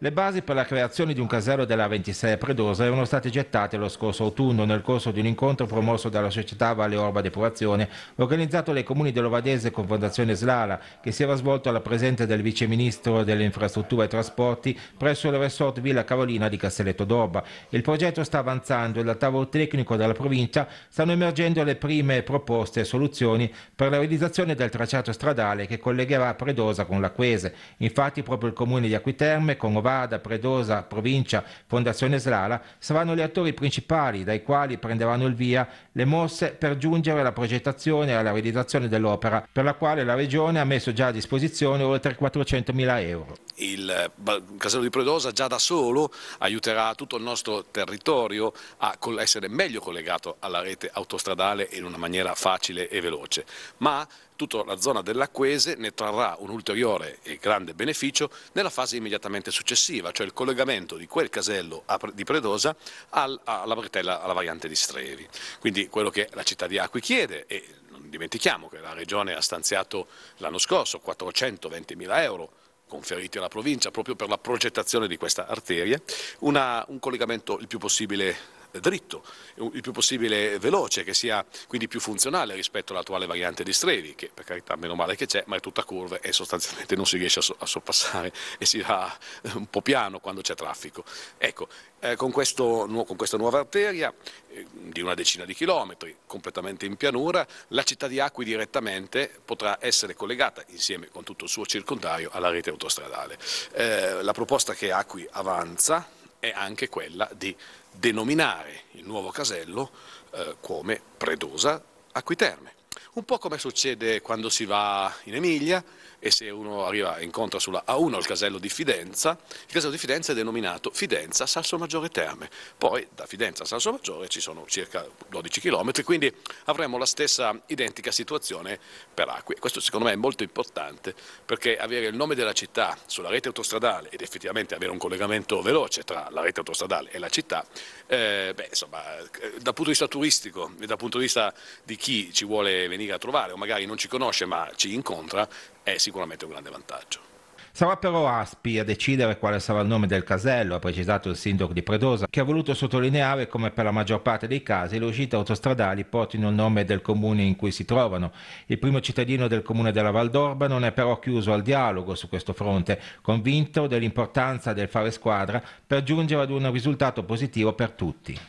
Le basi per la creazione di un casello della 26 Predosa erano state gettate lo scorso autunno nel corso di un incontro promosso dalla società Valle Orba Depurazione, organizzato dai comuni dell'Ovadese con Fondazione Slala, che si era svolto alla presenza del viceministro delle infrastrutture e trasporti presso il resort Villa Carolina di Castelletto d'Orba. Il progetto sta avanzando e dal tavolo tecnico della provincia stanno emergendo le prime proposte e soluzioni per la realizzazione del tracciato stradale che collegherà Predosa con l'Aquese. Infatti proprio il comune di Acquiterme con Ovadese Vada, Predosa, Provincia, Fondazione Slala saranno gli attori principali dai quali prenderanno il via le mosse per giungere alla progettazione e alla realizzazione dell'opera, per la quale la Regione ha messo già a disposizione oltre 400 mila euro. Il casello di Predosa già da solo aiuterà tutto il nostro territorio a essere meglio collegato alla rete autostradale in una maniera facile e veloce, ma tutta la zona dell'Acquese ne trarrà un ulteriore e grande beneficio nella fase immediatamente successiva, cioè il collegamento di quel casello di Predosa alla bretella, alla variante di Strevi. Quindi quello che la città di Acqui chiede e non dimentichiamo che la Regione ha stanziato l'anno scorso 420 mila euro conferiti alla provincia proprio per la progettazione di questa arteria, una, un collegamento il più possibile dritto, il più possibile veloce, che sia quindi più funzionale rispetto all'attuale variante di Strevi, che per carità meno male che c'è, ma è tutta curva e sostanzialmente non si riesce a, so a sorpassare e si va un po' piano quando c'è traffico. Ecco, eh, con, questo, con, questa nuova arteria eh, di una decina di chilometri, completamente in pianura, la città di Acqui direttamente potrà essere collegata insieme con tutto il suo circondario alla rete autostradale. Eh, la proposta che Acqui avanza è anche quella di denominare il nuovo casello eh, come Predosa Acquiterme un po' come succede quando si va in Emilia e se uno arriva e incontra sulla A1 il casello di Fidenza, il casello di Fidenza è denominato Fidenza Sasso Maggiore Terme, poi da Fidenza a Sasso Maggiore ci sono circa 12 km, quindi avremo la stessa identica situazione per Acqui. Questo secondo me è molto importante perché avere il nome della città sulla rete autostradale ed effettivamente avere un collegamento veloce tra la rete autostradale e la città, eh, beh, insomma, eh, dal punto di vista turistico e dal punto di vista di chi ci vuole venire venire a trovare o magari non ci conosce ma ci incontra è sicuramente un grande vantaggio. Sarà però Aspi a decidere quale sarà il nome del casello, ha precisato il sindaco di Predosa, che ha voluto sottolineare come per la maggior parte dei casi le uscite autostradali portino il nome del comune in cui si trovano. Il primo cittadino del comune della Valdorba non è però chiuso al dialogo su questo fronte, convinto dell'importanza del fare squadra per giungere ad un risultato positivo per tutti.